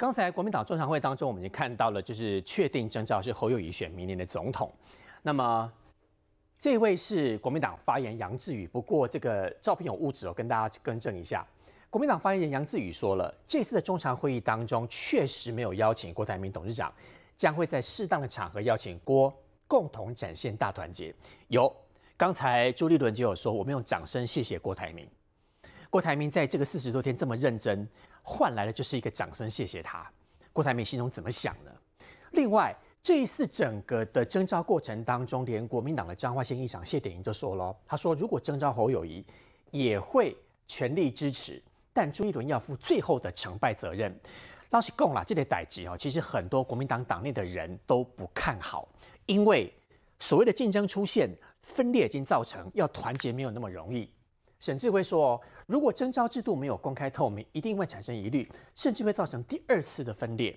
刚才国民党中常会当中，我们已经看到了，就是确定征兆是侯友宜选明年的总统。那么，这位是国民党发言人杨志宇。不过，这个照片有误植，我跟大家更正一下。国民党发言人杨志宇说了，这次的中常会议当中确实没有邀请郭台铭董事长，将会在适当的场合邀请郭，共同展现大团结。有，刚才朱立伦就有说，我们用掌声谢谢郭台铭。郭台铭在这个四十多天这么认真。换来的就是一个掌声，谢谢他。郭台铭心中怎么想呢？另外，这一次整个的征召过程当中，连国民党的彰化县议长谢点银就说了，他说如果征召侯友谊，也会全力支持，但朱一伦要负最后的成败责任。老实讲啦，这类代级哦，其实很多国民党党内的人都不看好，因为所谓的竞争出现分裂，已经造成要团结没有那么容易。沈志辉说：“哦，如果征召制度没有公开透明，一定会产生疑虑，甚至会造成第二次的分裂，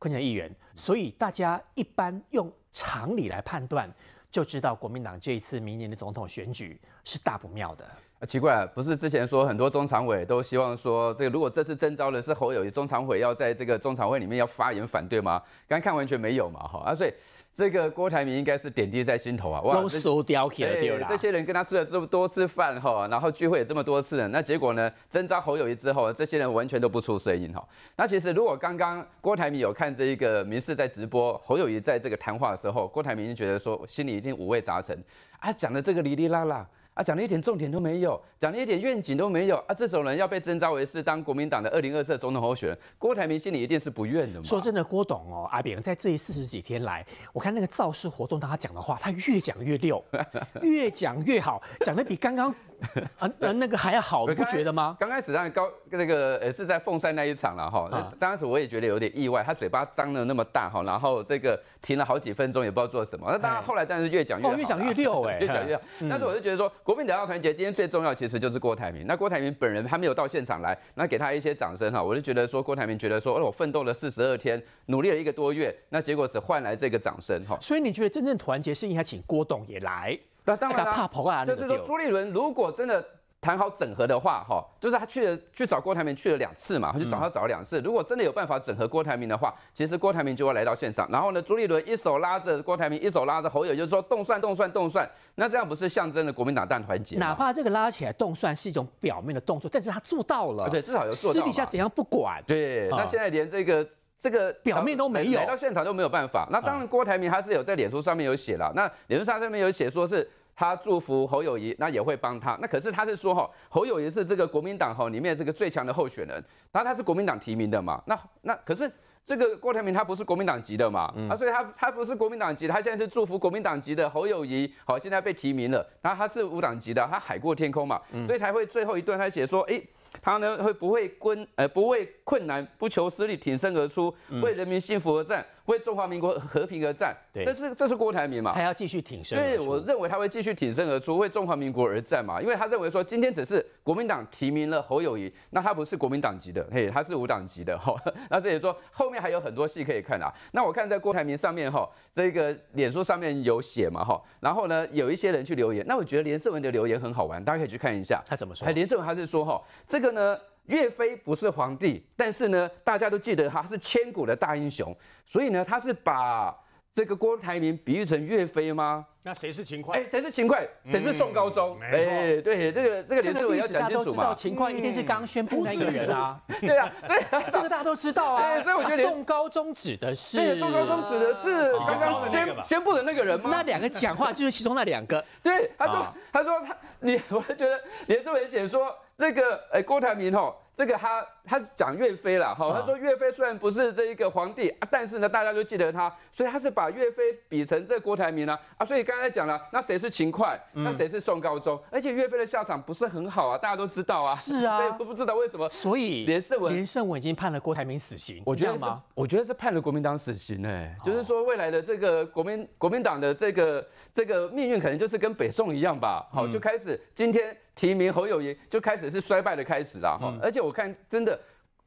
昆城议员。所以大家一般用常理来判断，就知道国民党这一次明年的总统选举是大不妙的啊。奇怪，不是之前说很多中常委都希望说，这如果这次征召的是侯友宜，中常委要在这个中常委里面要发言反对吗？刚看完全没有嘛，哈啊，所以。”这个郭台铭应该是点滴在心头啊，哇，都收掉起了掉了。这些人跟他吃了这么多次饭哈，然后聚会也这么多次，那结果呢？征召侯友谊之后，这些人完全都不出声音哈。那其实如果刚刚郭台铭有看这一个民事在直播，侯友谊在这个谈话的时候，郭台铭就觉得说，心里已经五味杂陈啊，讲的这个哩哩啦啦。啊，讲的一点重点都没有，讲的一点愿景都没有啊！这种人要被征召为是当国民党的二零二四总统候选人，郭台铭心里一定是不愿的嘛。说真的，郭董哦，阿扁在这一四十几天来，我看那个造势活动，他讲的话，他越讲越溜，越讲越好，讲的比刚刚。啊，那个还好，你不觉得吗？刚开始，让高那个呃，是在凤山那一场了哈。刚当时我也觉得有点意外，他嘴巴张的那么大哈，然后这个停了好几分钟，也不知道做什么。那当然后来，但是越讲越越讲越溜哎，越讲越溜。但是我就觉得说，国民党要团结，今天最重要其实就是郭台铭。那郭台铭本人还没有到现场来，那给他一些掌声哈。我就觉得说，郭台铭觉得说，哦，我奋斗了四十二天，努力了一个多月，那结果只换来这个掌声哈。所以你觉得真正团结，是应该请郭董也来。那当然啦，就是说朱立伦如果真的谈好整合的话，哈，就是他去了去找郭台铭去了两次嘛，他就找他找了两次。如果真的有办法整合郭台铭的话，其实郭台铭就会来到现场。然后呢，朱立伦一手拉着郭台铭，一手拉着侯友，就是说动算动算动算。那这样不是象征了国民党大团结？哪怕这个拉起来动算是一种表面的动作，但是他做到了。对，至少有做到。私底下怎样不管？对，那现在连这个。这个表面都没有，来到现场都没有办法。那当然，郭台铭他是有在脸书上面有写了。那脸书上面有写说是他祝福侯友谊，那也会帮他。那可是他是说哈，侯友谊是这个国民党哈里面这个最强的候选人，那他是国民党提名的嘛。那那可是这个郭台铭他不是国民党籍的嘛，啊，所以他他不是国民党籍，的，他现在是祝福国民党籍的侯友谊。好，现在被提名了，然后他是无党籍的，他海阔天空嘛，所以才会最后一段他写说，哎。他呢会不会困？呃，不畏困难，不求私利，挺身而出，为人民幸福而战，为中华民国和平而战。对，这是这是郭台铭嘛？他要继续挺身。对，我认为他会继续挺身而出，为中华民国而战嘛？因为他认为说，今天只是国民党提名了侯友谊，那他不是国民党级的，嘿，他是无党籍的 哈。那所以说，后面还有很多戏可以看啊。那我看在郭台铭上面哈，这个脸书上面有写嘛哈。然后呢，有一些人去留言，那我觉得连胜文的留言很好玩，大家可以去看一下。他怎么说？哎，连胜文他是说哈。这个呢，岳飞不是皇帝，但是呢，大家都记得他是千古的大英雄。所以呢，他是把这个郭台铭比喻成岳飞吗？那谁是秦桧？哎，谁是秦桧？谁是宋高宗？没错，对这个这个连书伟要讲清楚嘛。大家都知道，秦一定是刚宣布的人啊。对啊，所 以这个大家都知道啊。所以我觉得宋高宗指的是宋高宗指的是刚刚宣宣布的那个人嘛。那两个讲话就是其中那两个。对，他说他说他你，我觉得连书伟写说。这个，哎，郭台铭吼，这个他。他讲岳飞啦，哈，他说岳飞虽然不是这一个皇帝啊，但是呢，大家都记得他，所以他是把岳飞比成这郭台铭呢，啊，所以刚才讲了，那谁是秦桧，那谁是宋高宗，而且岳飞的下场不是很好啊，大家都知道啊，是啊，都不知道为什么，所以连胜文，连胜文已经判了郭台铭死刑，觉得吗？我觉得是判了国民党死刑呢，就是说未来的这个国民国民党的这个这个命运，可能就是跟北宋一样吧，好，就开始今天提名侯友谊就开始是衰败的开始了，哈，而且我看真的。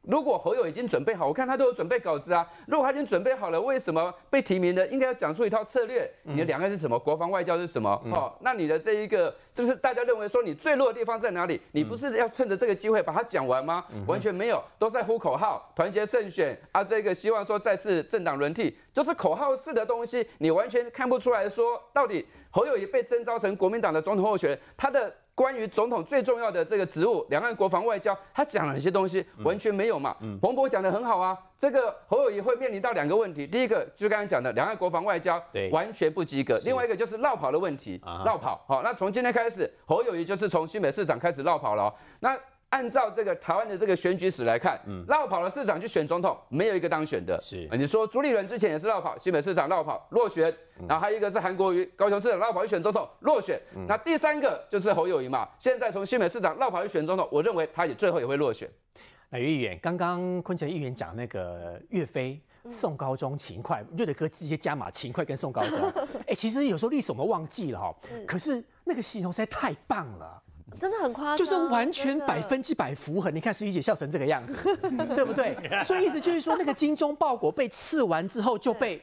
如果侯友已经准备好，我看他都有准备稿子啊。如果他已经准备好了，为什么被提名的应该要讲出一套策略。你的两岸是什么？国防外交是什么？哦，那你的这一个就是大家认为说你最弱的地方在哪里？你不是要趁着这个机会把它讲完吗？完全没有，都在呼口号，团结胜选啊！这个希望说再次政党轮替，就是口号式的东西，你完全看不出来说到底侯友也被征召成国民党的总统候选人，他的。关于总统最重要的这个职务，两岸国防外交，他讲了一些东西，完全没有嘛。嗯，侯友宜讲的很好啊。这个侯友宜会面临到两个问题，第一个就是刚刚讲的两岸国防外交完全不及格，另外一个就是绕跑的问题，绕跑。好，那从今天开始，侯友宜就是从新北市长开始绕跑了。那按照这个台湾的这个选举史来看，嗯，绕跑了市长去选总统，没有一个当选的。是，你说朱立伦之前也是绕跑新北市长绕跑落选，然后还有一个是韩国瑜高雄市长绕跑去选总统落选，那第三个就是侯友谊嘛。现在从新北市长绕跑去选总统，我认为他也最后也会落选。那议员刚刚坤杰议员讲那个岳飞宋高宗勤快，瑞德哥直接加码勤快跟宋高宗。哎，其实有时候历史我们忘记了哈，可是那个形容实在太棒了。真的很夸张，就是完全百分之百符合。你看十一姐笑成这个样子，对不对？所以意思就是说，那个“精忠报国”被刺完之后就被，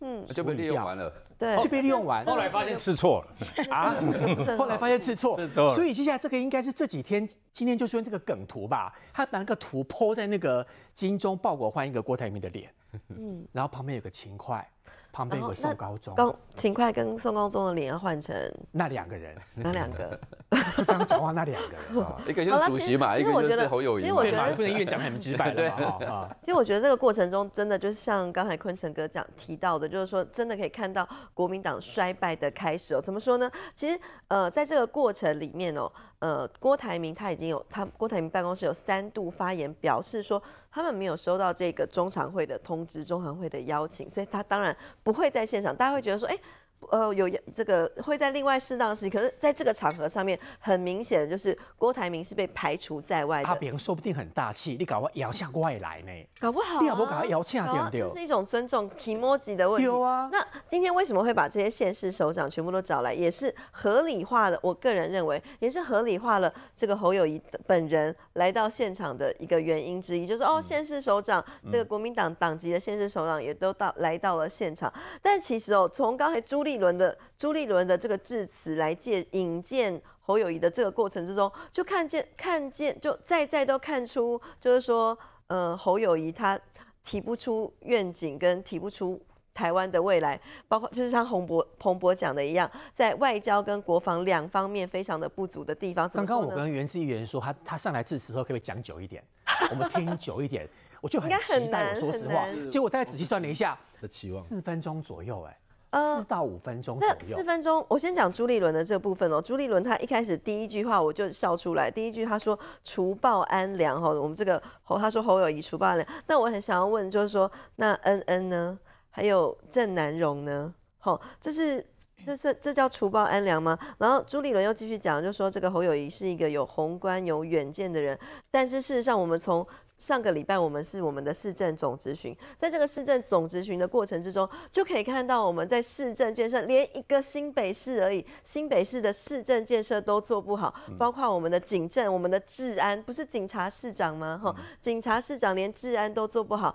嗯，就被利用完了，对，就被利用完。后来发现刺错了啊！后来发现刺错，了。所以接下来这个应该是这几天，今天就现这个梗图吧。他把那个图泼在那个“精忠报国”换一个郭台铭的脸，嗯，然后旁边有个勤快，旁边有个宋高宗。高勤快跟宋高宗的脸换成那两个人，那两个。就讲话那两个，一个就是主席嘛，一个就是侯友宜。其实我觉得不能一言讲很直白。对，其实我觉得这个过程中，真的就是像刚才坤成哥讲提到的，就是说真的可以看到国民党衰败的开始哦。怎么说呢？其实呃，在这个过程里面哦，呃，郭台铭他已经有他郭台铭办公室有三度发言，表示说他们没有收到这个中常会的通知、中常会的邀请，所以他当然不会在现场。大家会觉得说，哎。呃，有这个会在另外适当时期，可是在这个场合上面很明显，就是郭台铭是被排除在外的。他别人说不定很大气，你搞我摇下外来呢，搞不好你也不搞他摇下对不对？这是一种尊重。e m o 的问题。有啊。那今天为什么会把这些县市首长全部都找来，也是合理化的。我个人认为，也是合理化了这个侯友谊本人来到现场的一个原因之一，就是哦，县市首长，这个国民党党籍的县市首长也都到来到了现场。但其实哦，从刚才朱立。立伦的朱立伦的这个致辞来借引荐侯友谊的这个过程之中，就看见看见就在在都看出，就是说，呃，侯友谊他提不出愿景，跟提不出台湾的未来，包括就是像洪博彭博讲的一样，在外交跟国防两方面非常的不足的地方。刚刚我跟袁志议员说，他他上来致辞时候，可不可以讲久一点，我们听久一点，我就很期待。我说实话，结果再仔细算了一下，的期望四分钟左右，哎。四到五分钟左右，四分钟。我先讲朱立伦的这部分哦。朱立伦他一开始第一句话我就笑出来，第一句他说“除暴安良”哈，我们这个侯他说侯友谊“除暴安良”。那我很想要问，就是说那恩恩呢，还有郑南荣呢，好，这是这是这叫“除暴安良”吗？然后朱立伦又继续讲，就说这个侯友谊是一个有宏观有远见的人，但是事实上我们从上个礼拜，我们是我们的市政总执行，在这个市政总执行的过程之中，就可以看到我们在市政建设，连一个新北市而已，新北市的市政建设都做不好，包括我们的警政、我们的治安，不是警察市长吗？哈，警察市长连治安都做不好，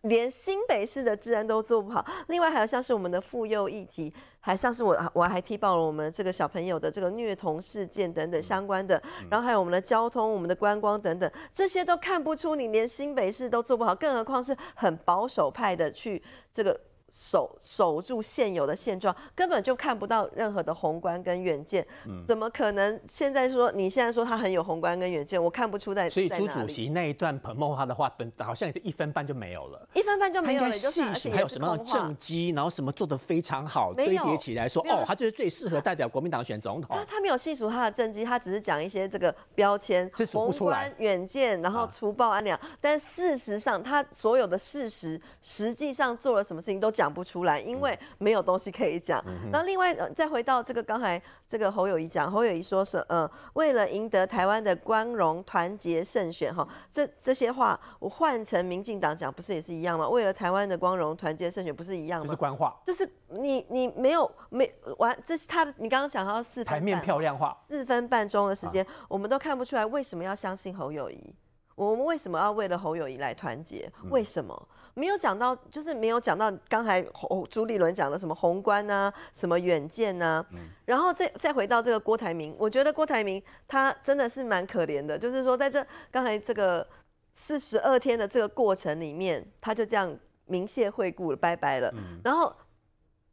连新北市的治安都做不好。另外还有像是我们的妇幼议题。还上次我我还踢爆了我们这个小朋友的这个虐童事件等等相关的，然后还有我们的交通、我们的观光等等，这些都看不出你连新北市都做不好，更何况是很保守派的去这个。守守住现有的现状，根本就看不到任何的宏观跟远见，怎么可能？现在说你现在说他很有宏观跟远见，我看不出在。所以朱主席那一段捧梦华的话，本好像也是一分半就没有了。一分半就没有了，应细数还有什么政绩，然后什么做得非常好，堆叠起来说，哦，他就是最适合代表国民党选总统。他没有细数他的政绩，他只是讲一些这个标签，宏观远见，然后除暴安良。但事实上，他所有的事实，实际上做了什么事情都讲。讲不出来，因为没有东西可以讲。那另外，再回到这个刚才这个侯友谊讲，侯友谊说是嗯，为了赢得台湾的光荣团结胜选哈，这这些话我换成民进党讲，不是也是一样吗？为了台湾的光荣团结胜选，不是一样吗？是官话，就是你你没有没完，这是他的。你刚刚讲到四台面漂亮话，四分半钟的时间，我们都看不出来为什么要相信侯友谊，我们为什么要为了侯友谊来团结，为什么？没有讲到，就是没有讲到刚才朱立伦讲的什么宏观啊，什么远见啊。然后，再再回到这个郭台铭，我觉得郭台铭他真的是蛮可怜的，就是说在这刚才这个四十二天的这个过程里面，他就这样明谢惠顾了，拜拜了。然后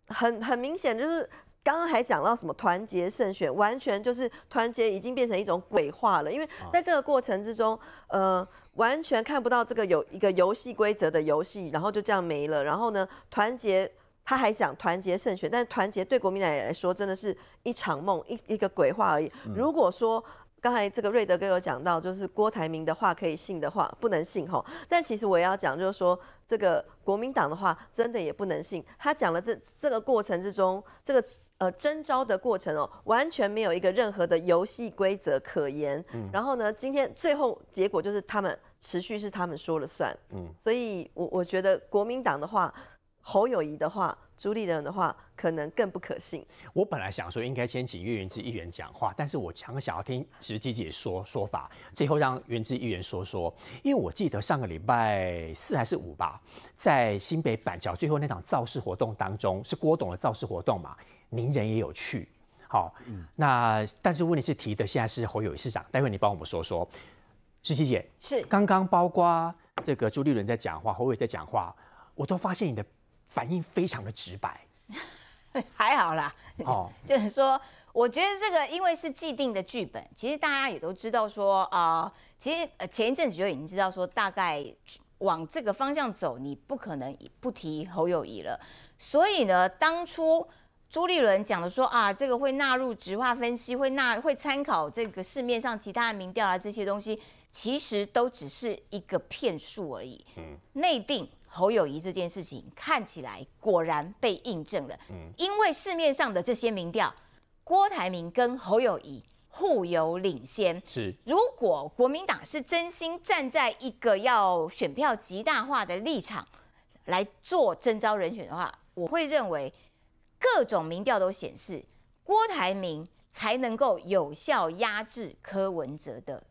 很很明显就是。刚刚还讲到什么团结胜选，完全就是团结已经变成一种鬼话了。因为在这个过程之中，呃，完全看不到这个有一个游戏规则的游戏，然后就这样没了。然后呢，团结他还讲团结胜选，但是团结对国民党来说，真的是一场梦，一一个鬼话而已。如果说。刚才这个瑞德哥有讲到，就是郭台铭的话可以信的话不能信吼，但其实我也要讲，就是说这个国民党的话真的也不能信。他讲了这这个过程之中，这个呃征招的过程哦，完全没有一个任何的游戏规则可言。然后呢，今天最后结果就是他们持续是他们说了算。嗯，所以我我觉得国民党的话，侯友谊的话。朱立伦的话可能更不可信。我本来想说应该先请岳云志议员讲话，但是我强想要听石基姐说说法，最后让云志议员说说。因为我记得上个礼拜四还是五吧，在新北板桥最后那场造势活动当中，是郭董的造势活动嘛，名人也有去。好，那但是问题是提的现在是侯友宜市长，待会你帮我们说说，石姬姐是刚刚包括这个朱立伦在讲话，侯友宜在讲话，我都发现你的。反应非常的直白，还好啦。哦，就是说，我觉得这个因为是既定的剧本，其实大家也都知道说啊，其实呃前一阵子就已经知道说，大概往这个方向走，你不可能不提侯友谊了。所以呢，当初朱立伦讲的说啊，这个会纳入直化分析，会纳会参考这个市面上其他的民调啊这些东西，其实都只是一个骗术而已。嗯，内定。侯友谊这件事情看起来果然被印证了，嗯，因为市面上的这些民调，郭台铭跟侯友谊互有领先。是，如果国民党是真心站在一个要选票极大化的立场来做征召人选的话，我会认为各种民调都显示郭台铭才能够有效压制柯文哲的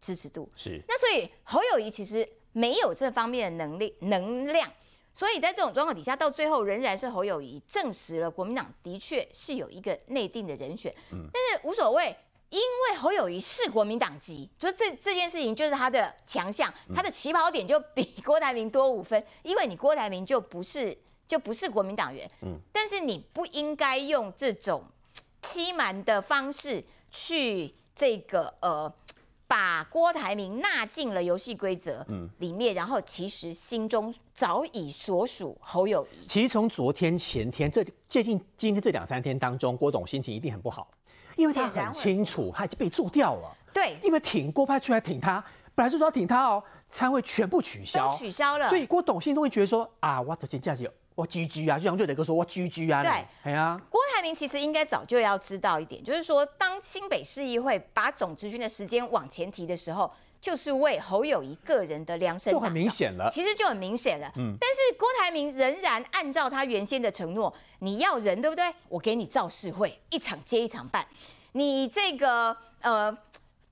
支持度。是，那所以侯友谊其实。没有这方面的能力能量，所以在这种状况底下，到最后仍然是侯友谊证实了国民党的确是有一个内定的人选。但是无所谓，因为侯友谊是国民党籍，所以这这件事情就是他的强项，他的起跑点就比郭台铭多五分，因为你郭台铭就不是就不是国民党员。但是你不应该用这种欺瞒的方式去这个呃。把郭台铭纳进了游戏规则，嗯，里面，然后其实心中早已所属侯友谊。其实从昨天、前天这接近今天这两三天当中，郭董心情一定很不好，因为他很清楚，他已经被做掉了。对，因为挺郭派出来挺他，本来就说要挺他哦，参会全部取消，取消了。所以郭董心都会觉得说啊，我的天这样哇，居居啊，就像就那哥说哇，居居啊，对，哎呀，郭台铭其实应该早就要知道一点，就是说，当新北市议会把总执军的时间往前提的时候，就是为侯友谊个人的量身，就很明显了，其实就很明显了，嗯，但是郭台铭仍然按照他原先的承诺，你要人对不对？我给你造势会一场接一场办，你这个呃。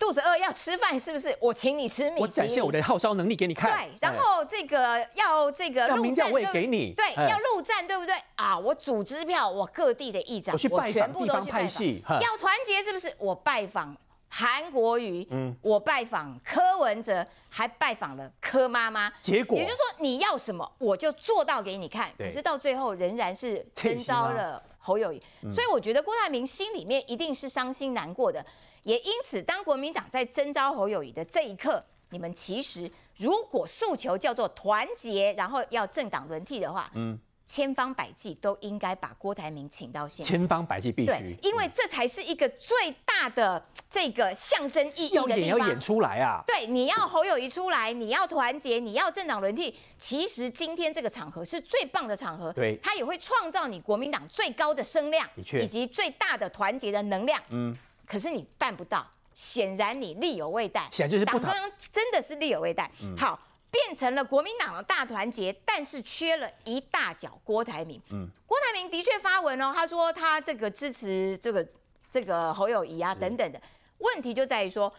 肚子饿要吃饭是不是？我请你吃米。我展现我的号召能力给你看。对，然后这个要这个民调我也给你。对，要陆战对不对？啊，我组织票，我各地的议长，我全部都去派系。要团结是不是？我拜访韩国瑜，嗯，我拜访柯文哲，还拜访了柯妈妈。结果，也就是说你要什么我就做到给你看。可是到最后仍然是真招了侯友谊，所以我觉得郭台铭心里面一定是伤心难过的。也因此，当国民党在征召侯友谊的这一刻，你们其实如果诉求叫做团结，然后要政党轮替的话，嗯，千方百计都应该把郭台铭请到现场。千方百计必须，因为这才是一个最大的这个象征意义的地方。要演要演出来啊！对，你要侯友谊出来，你要团结，你要政党轮替。其实今天这个场合是最棒的场合，对，它也会创造你国民党最高的声量，以及最大的团结的能量，嗯。可是你办不到，显然你力有未逮。显然就是不真的是力有未逮。好，变成了国民党的大团结，但是缺了一大脚。郭台铭，嗯，郭台铭的确发文哦，他说他这个支持这个这个侯友谊啊等等的问题就在于说。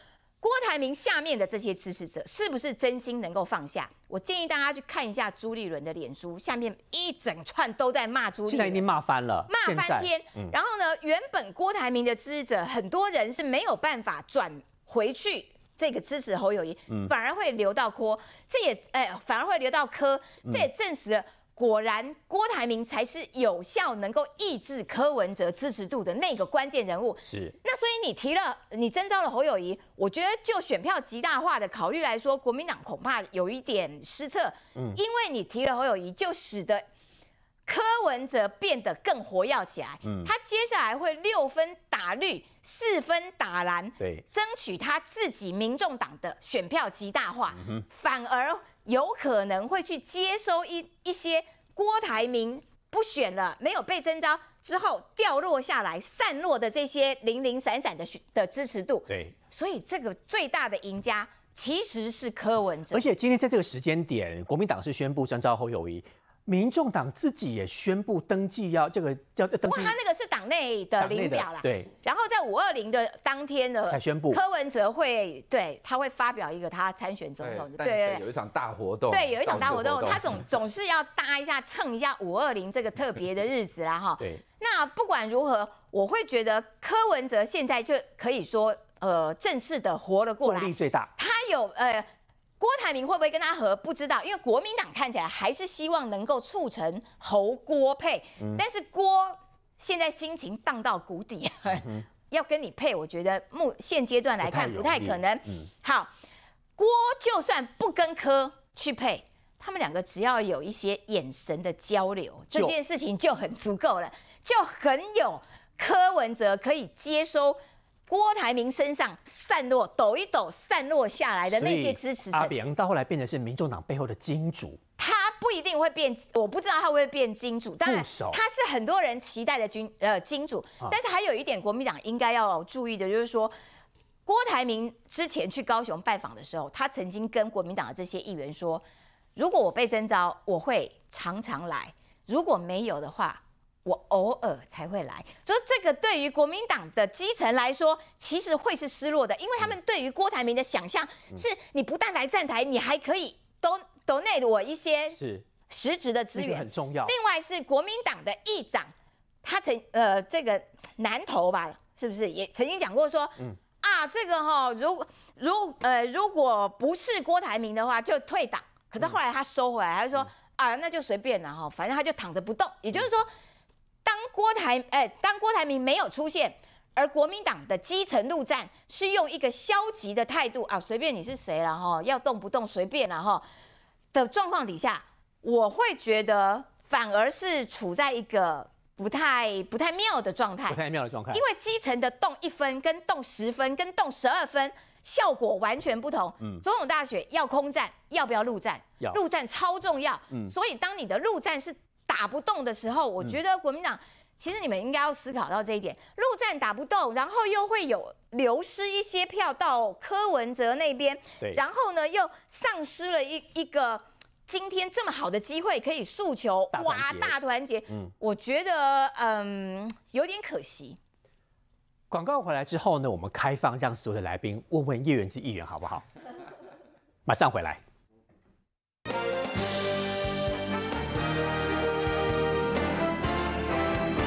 郭台铭下面的这些支持者，是不是真心能够放下？我建议大家去看一下朱立伦的脸书，下面一整串都在骂朱立伦，现在已经骂翻了，骂翻天。然后呢，原本郭台铭的支持者，很多人是没有办法转回去这个支持侯友谊，反而会流到郭，这也哎，反而会流到科，这也证实。果然，郭台铭才是有效能够抑制柯文哲支持度的那个关键人物。是，那所以你提了，你征召了侯友谊，我觉得就选票极大化的考虑来说，国民党恐怕有一点失策。嗯，因为你提了侯友谊，就使得柯文哲变得更活跃起来。嗯，他接下来会六分打绿，四分打蓝，对，争取他自己民众党的选票极大化，反而。有可能会去接收一一些郭台铭不选了、没有被征召之后掉落下来、散落的这些零零散散的选的支持度。对，所以这个最大的赢家其实是柯文哲。而且今天在这个时间点，国民党是宣布征召侯友谊，民众党自己也宣布登记要这个叫登记。内的领表啦，对，然后在五二零的当天的宣布，柯文哲会对他会发表一个他参选总统，对，有一场大活动，对，有一场大活动，他总总是要搭一下蹭一下五二零这个特别的日子啦，哈，对，那不管如何，我会觉得柯文哲现在就可以说，呃，正式的活了过来，力最大，他有，呃，郭台铭会不会跟他合？不知道，因为国民党看起来还是希望能够促成侯郭配，但是郭。现在心情荡到谷底，要跟你配，我觉得目现阶段来看不太可能。好，郭就算不跟柯去配，他们两个只要有一些眼神的交流，这件事情就很足够了，就很有柯文哲可以接收郭台铭身上散落抖一抖散落下来的那些支持。阿扁到后来变成是民众党背后的金主。不一定会变，我不知道他会不会变金主，当然他是很多人期待的君呃金主，但是还有一点国民党应该要注意的就是说，郭台铭之前去高雄拜访的时候，他曾经跟国民党的这些议员说，如果我被征召，我会常常来；如果没有的话，我偶尔才会来。所以这个对于国民党的基层来说，其实会是失落的，因为他们对于郭台铭的想象是，你不但来站台，你还可以。都都内我一些是实职的资源很重要，另外是国民党的议长，他曾呃这个南投吧，是不是也曾经讲过说，啊这个哈，如果如呃如果不是郭台铭的话，就退党。可是后来他收回来，他就说啊那就随便了哈，反正他就躺着不动。也就是说，当郭台哎当郭台铭没有出现。而国民党的基层陆战是用一个消极的态度啊，随便你是谁了哈，要动不动随便了哈的状况底下，我会觉得反而是处在一个不太不太妙的状态，不太妙的状态，因为基层的动一分跟动十分跟动十二分效果完全不同。嗯，总统大选要空战，要不要陆战？要，陆战超重要。嗯，所以当你的陆战是打不动的时候，我觉得国民党。其实你们应该要思考到这一点，陆战打不动，然后又会有流失一些票到柯文哲那边，对，然后呢又丧失了一一个今天这么好的机会可以诉求哇大团结，嗯，我觉得嗯有点可惜。广告回来之后呢，我们开放让所有的来宾问问叶元之议员好不好？马上回来。